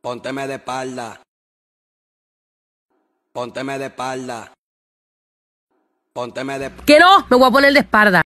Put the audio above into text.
Pónteme de espalda. Pónteme de espalda. Pónteme de... ¿Que no? Me voy a poner de espalda.